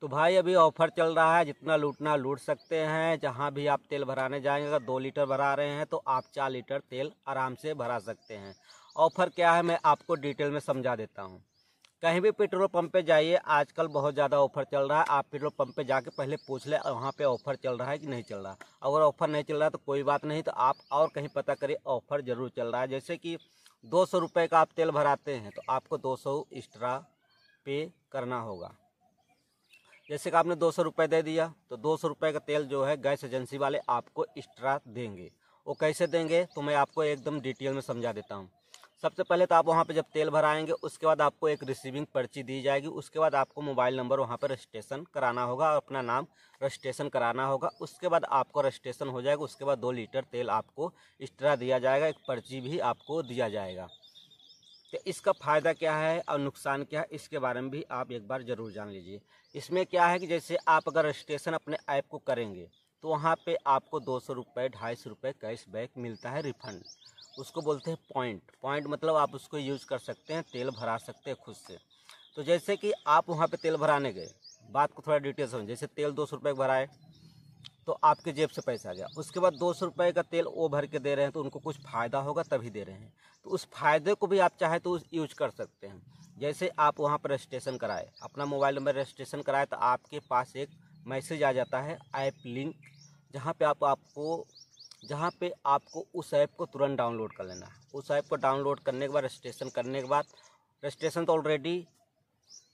तो भाई अभी ऑफर चल रहा है जितना लूटना लूट सकते हैं जहाँ भी आप तेल भराने जाएंगे अगर दो लीटर भरा रहे हैं तो आप चार लीटर तेल आराम से भरा सकते हैं ऑफर क्या है मैं आपको डिटेल में समझा देता हूँ कहीं भी पेट्रोल पंप पे जाइए आजकल बहुत ज़्यादा ऑफर चल रहा है आप पेट्रोल पंप पे जाके पहले पूछ ले वहाँ पे ऑफर चल रहा है कि नहीं चल रहा अगर ऑफर नहीं चल रहा तो कोई बात नहीं तो आप और कहीं पता करिए ऑफर ज़रूर चल रहा है जैसे कि दो सौ रुपये का आप तेल भराते हैं तो आपको दो सौ एक्स्ट्रा पे करना होगा जैसे कि आपने दो सौ रुपये दे दिया तो दो सौ रुपये का तेल जो है गैस एजेंसी वाले आपको एक्स्ट्रा देंगे वो कैसे देंगे तो मैं आपको एकदम डिटेल में समझा देता हूँ सबसे पहले तो आप वहाँ पे जब तेल भराएंगे उसके बाद आपको एक रिसीविंग पर्ची दी जाएगी उसके बाद आपको मोबाइल नंबर वहाँ पर रजिस्ट्रेशन कराना होगा और अपना नाम रजिस्ट्रेशन कराना होगा उसके बाद आपको रजिस्ट्रेशन हो जाएगा उसके बाद दो लीटर तेल आपको एक्स्ट्रा दिया जाएगा एक पर्ची भी आपको दिया जाएगा तो इसका फ़ायदा क्या है और नुकसान क्या है इसके बारे में भी आप एक बार ज़रूर जान लीजिए इसमें क्या है कि जैसे आप अगर रजिस्ट्रेशन अपने ऐप को करेंगे तो वहाँ पे आपको दो सौ रुपये ढाई सौ रुपये कैश बैक मिलता है रिफ़ंड उसको बोलते हैं पॉइंट पॉइंट मतलब आप उसको यूज कर सकते हैं तेल भरा सकते हैं खुद से तो जैसे कि आप वहाँ पर तेल भराने गए बात को थोड़ा डिटेल समझ जैसे तेल दो सौ रुपये भराए तो आपके जेब से पैसा गया उसके बाद दो सौ रुपये का तेल वो भर के दे रहे हैं तो उनको कुछ फ़ायदा होगा तभी दे रहे हैं तो उस फायदे को भी आप चाहे तो यूज कर सकते हैं जैसे आप वहाँ पर रजिस्ट्रेशन कराए अपना मोबाइल नंबर रजिस्ट्रेशन कराए तो आपके पास एक मैसेज आ जाता है ऐप लिंक जहाँ पे आप आपको जहाँ पे आपको उस ऐप को तुरंत डाउनलोड कर लेना है उस ऐप को डाउनलोड करने के बाद रजिस्ट्रेशन करने के बाद रजिस्ट्रेशन तो ऑलरेडी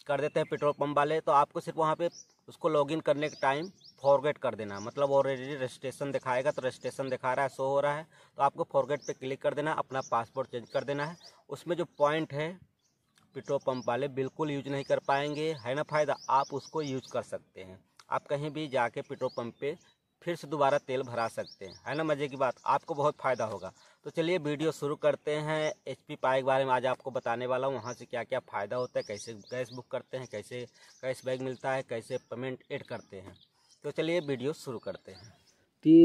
कर देते हैं पेट्रोल पंप वाले तो आपको सिर्फ वहाँ पे उसको लॉगिन करने के टाइम फॉरगेट कर देना मतलब ऑलरेडी रजिस्ट्रेशन दिखाएगा तो रजिस्ट्रेशन दिखा रहा है शो हो रहा है तो आपको फॉरगेट पे क्लिक कर देना अपना पासपोर्ट चेंज कर देना है उसमें जो पॉइंट है पेट्रोल पंप वाले बिल्कुल यूज नहीं कर पाएंगे है ना फ़ायदा आप उसको यूज कर सकते हैं आप कहीं भी जाके पेट्रोल पंप पर फिर से दोबारा तेल भरा सकते हैं है ना मज़े की बात आपको बहुत फ़ायदा होगा तो चलिए वीडियो शुरू करते हैं एच पी पाए के बारे में आज आपको बताने वाला हूँ वहाँ से क्या क्या फ़ायदा होता है कैसे गैस बुक करते हैं कैसे कैश बैग मिलता है कैसे पेमेंट एड करते हैं तो चलिए वीडियो शुरू करते हैं कि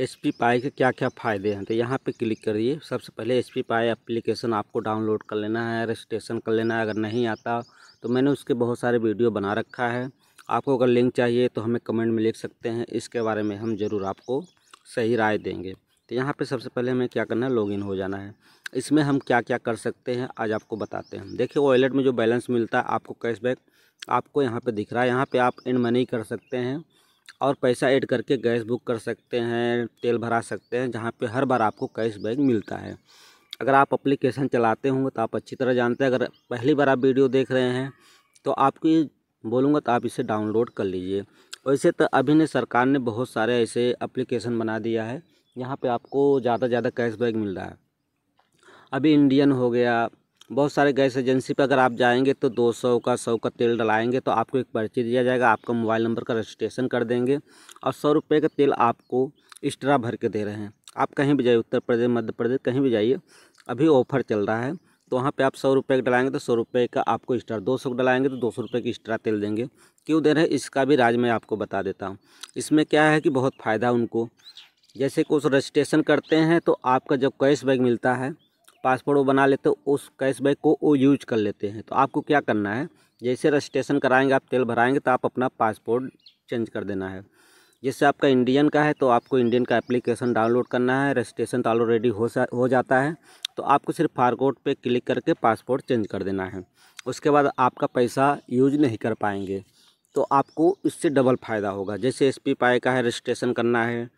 एच पी पाए के क्या क्या फ़ायदे हैं तो यहाँ पे क्लिक करिए सबसे पहले एच पी पाए एप्लीकेशन आपको डाउनलोड कर लेना है रजिस्ट्रेशन कर लेना है अगर नहीं आता तो मैंने उसके बहुत सारे वीडियो बना रखा है आपको अगर लिंक चाहिए तो हमें कमेंट में लिख सकते हैं इसके बारे में हम ज़रूर आपको सही राय देंगे तो यहाँ पे सबसे पहले हमें क्या करना है लॉगिन हो जाना है इसमें हम क्या क्या कर सकते हैं आज आपको बताते हैं देखिए वॉलेट में जो बैलेंस मिलता है आपको कैशबैक आपको यहाँ पे दिख रहा है यहाँ पे आप इन मनी कर सकते हैं और पैसा ऐड करके गैस बुक कर सकते हैं तेल भरा सकते हैं जहाँ पर हर बार आपको कैश मिलता है अगर आप अप्लीकेशन चलाते होंगे तो आप अच्छी तरह जानते हैं अगर पहली बार आप वीडियो देख रहे हैं तो आपकी बोलूँगा तो आप इसे डाउनलोड कर लीजिए वैसे तो अभी ने सरकार ने बहुत सारे ऐसे एप्लीकेशन बना दिया है यहाँ पे आपको ज़्यादा ज़्यादा कैशबैक मिल रहा है अभी इंडियन हो गया बहुत सारे गैस एजेंसी पर अगर आप जाएंगे तो 200 का 100 का तेल डलाएंगे तो आपको एक पर्ची दिया जाएगा आपका मोबाइल नंबर का रजिस्ट्रेशन कर देंगे और सौ रुपये का तेल आपको एक्स्ट्रा भर के दे रहे हैं आप कहीं भी जाइए उत्तर प्रदेश मध्य प्रदेश कहीं भी जाइए अभी ऑफर चल रहा है तो वहाँ पे आप सौ रुपये का डलाएंगे तो सौ रुपये का आपको एक्स्ट्रा दो सौ का डलाएंगे तो दो सौ रुपये की एक्स्ट्रा तेल देंगे क्यों दे रहे हैं इसका भी राज मैं आपको बता देता हूँ इसमें क्या है कि बहुत फ़ायदा उनको जैसे कुछ रजिस्ट्रेशन करते हैं तो आपका जब कैश बैग मिलता है पासपोर्ट वो बना लेते हो उस बैग को वो यूज कर लेते हैं तो आपको क्या करना है जैसे रजिस्ट्रेशन कराएंगे आप तेल भराएंगे तो आप अपना पासपोर्ट चेंज कर देना है जैसे आपका इंडियन का है तो आपको इंडियन का एप्लीकेशन डाउनलोड करना है रजिस्ट्रेशन तो ऑलरेडी हो सा हो जाता है तो आपको सिर्फ फारकोड पे क्लिक करके पासपोर्ट चेंज कर देना है उसके बाद आपका पैसा यूज नहीं कर पाएंगे तो आपको इससे डबल फ़ायदा होगा जैसे एस पी पाए का है रजिस्ट्रेशन करना है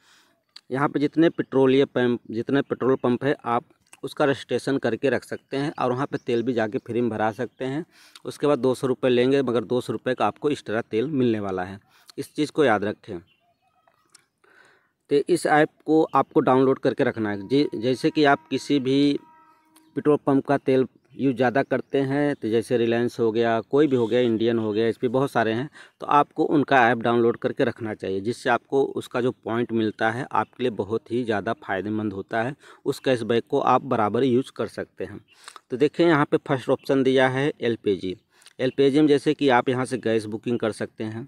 यहाँ पर जितने पेट्रोलियम पम्प जितने पेट्रोल पम्प है आप उसका रजिस्ट्रेशन करके रख सकते हैं और वहाँ पर तेल भी जाके फ्री में भरा सकते हैं उसके बाद दो सौ रुपये लेंगे मगर दो सौ रुपये का आपको एक्स्ट्रा तेल मिलने वाला है इस चीज़ को याद रखें तो इस ऐप को आपको डाउनलोड करके रखना है जैसे कि आप किसी भी पेट्रोल पंप का तेल यूज ज़्यादा करते हैं तो जैसे रिलायंस हो गया कोई भी हो गया इंडियन हो गया इस पर बहुत सारे हैं तो आपको उनका ऐप डाउनलोड करके रखना चाहिए जिससे आपको उसका जो पॉइंट मिलता है आपके लिए बहुत ही ज़्यादा फ़ायदेमंद होता है उस कैशबैक को आप बराबर यूज कर सकते हैं तो देखें यहाँ पर फर्स्ट ऑप्शन दिया है L P G P G में जैसे कि आप यहाँ से गैस बुकिंग कर सकते हैं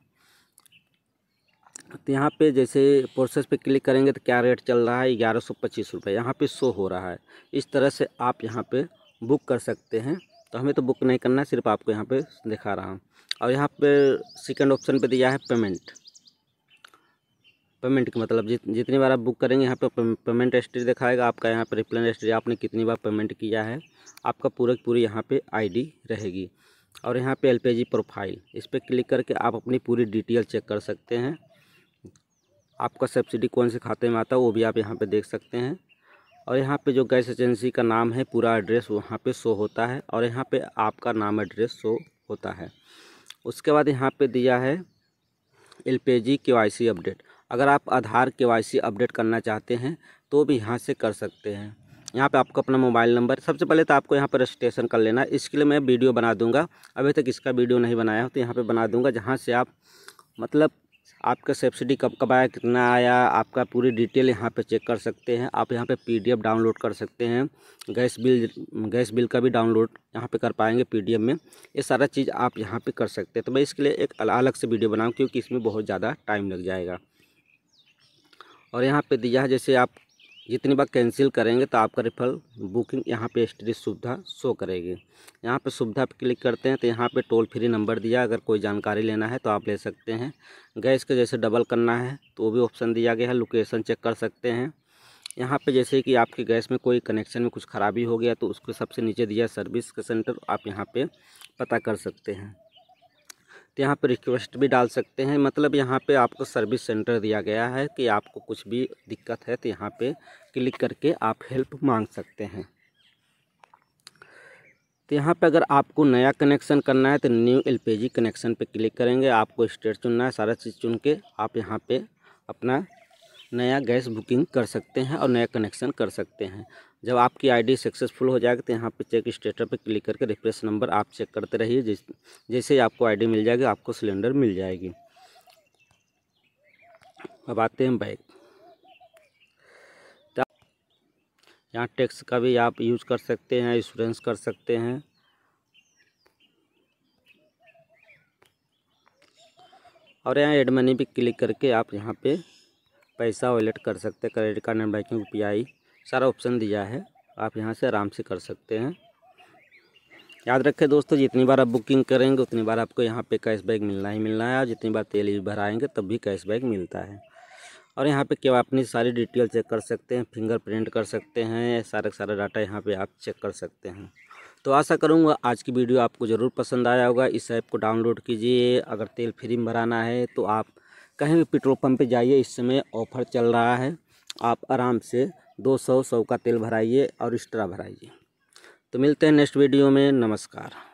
तो यहाँ पे जैसे प्रोसेस पे क्लिक करेंगे तो क्या रेट चल रहा है ग्यारह सौ पच्चीस रुपये यहाँ पर शो हो रहा है इस तरह से आप यहाँ पे बुक कर सकते हैं तो हमें तो बुक नहीं करना है सिर्फ आपको यहाँ पे दिखा रहा हूँ और यहाँ पे सेकंड ऑप्शन पे दिया है पेमेंट पेमेंट का मतलब जित जितनी बार आप बुक करेंगे यहाँ पे पेमेंट हिस्ट्री दिखाएगा आपका यहाँ पर रिप्लेन हिस्ट्री आपने कितनी बार पेमेंट किया है आपका पूरा पूरी यहाँ पर आई रहेगी और यहाँ पे एल प्रोफाइल इस पर क्लिक करके आप अपनी पूरी डिटेल चेक कर सकते हैं आपका सब्सिडी कौन से खाते में आता है वो भी आप यहाँ पे देख सकते हैं और यहाँ पे जो गैस एजेंसी का नाम है पूरा एड्रेस वहाँ पे शो होता है और यहाँ पे आपका नाम एड्रेस शो होता है उसके बाद यहाँ पे दिया है एल पी जी के वाई सी अपडेट अगर आप आधार के वाई सी अपडेट करना चाहते हैं तो भी यहाँ से कर सकते हैं यहाँ पे आपको अपना मोबाइल नंबर सबसे पहले तो आपको यहाँ पर रजिस्ट्रेशन कर लेना है इसके लिए मैं वीडियो बना दूँगा अभी तक इसका वीडियो नहीं बनाया हो तो यहाँ पर बना दूँगा जहाँ से आप मतलब आपका सब्सिडी कब कब आया कितना आया आपका पूरी डिटेल यहाँ पे चेक कर सकते हैं आप यहाँ पे पीडीएफ डाउनलोड कर सकते हैं गैस बिल गैस बिल का भी डाउनलोड यहाँ पे कर पाएंगे पीडीएफ में ये सारा चीज़ आप यहाँ पे कर सकते हैं तो मैं इसके लिए एक अलग से वीडियो बनाऊँ क्योंकि इसमें बहुत ज़्यादा टाइम लग जाएगा और यहाँ पर दिया जैसे आप जितनी बार कैंसिल करेंगे तो आपका रिफल बुकिंग यहाँ पे स्ट्री सुविधा शो करेगी यहाँ पे सुविधा पे क्लिक करते हैं तो यहाँ पे टोल फ्री नंबर दिया अगर कोई जानकारी लेना है तो आप ले सकते हैं गैस का जैसे डबल करना है तो वो भी ऑप्शन दिया गया है लोकेशन चेक कर सकते हैं यहाँ पे जैसे कि आपके गैस में कोई कनेक्शन में कुछ ख़राबी हो गया तो उसको सबसे नीचे दिया सर्विस का सेंटर आप यहाँ पर पता कर सकते हैं तो यहाँ पर रिक्वेस्ट भी डाल सकते हैं मतलब यहाँ पे आपको सर्विस सेंटर दिया गया है कि आपको कुछ भी दिक्कत है तो यहाँ पे क्लिक करके आप हेल्प मांग सकते हैं तो यहाँ पे अगर आपको नया कनेक्शन करना है तो न्यू एलपीजी कनेक्शन पे क्लिक करेंगे आपको स्टेट चुनना है सारा चीज़ चुन के आप यहाँ पर अपना नया गैस बुकिंग कर सकते हैं और नया कनेक्शन कर सकते हैं जब आपकी आईडी सक्सेसफुल हो जाएगी तो यहाँ पे चेक स्टेटस पे क्लिक करके रिफ्रेश नंबर आप चेक करते रहिए जिस जैसे ही आपको आईडी मिल जाएगी आपको सिलेंडर मिल जाएगी अब आते हैं बैग यहाँ टैक्स का भी आप यूज़ कर सकते हैं इंश्योरेंस कर सकते हैं और यहाँ एड मनी भी क्लिक करके आप यहाँ पे पैसा वॉलेट कर सकते हैं क्रेडिट कार्ड नेट बैंकिंग यू सारा ऑप्शन दिया है आप यहाँ से आराम से कर सकते हैं याद रखें दोस्तों जितनी बार आप बुकिंग करेंगे उतनी बार आपको यहाँ पे कैशबैक मिलना ही मिलना है और जितनी बार तेल भी भराएंगे तब भी कैशबैक मिलता है और यहाँ पे आप अपनी सारी डिटेल चेक कर सकते हैं फिंगरप्रिंट कर सकते हैं सारा का सारा डाटा यहाँ पे आप चेक कर सकते हैं तो आशा करूँगा आज की वीडियो आपको ज़रूर पसंद आया होगा इस ऐप को डाउनलोड कीजिए अगर तेल फ्री में भराना है तो आप कहीं भी पेट्रोल पम्प पर जाइए इस समय ऑफर चल रहा है आप आराम से दो सौ सौ का तेल भराइए और एक्स्ट्रा भराइए तो मिलते हैं नेक्स्ट वीडियो में नमस्कार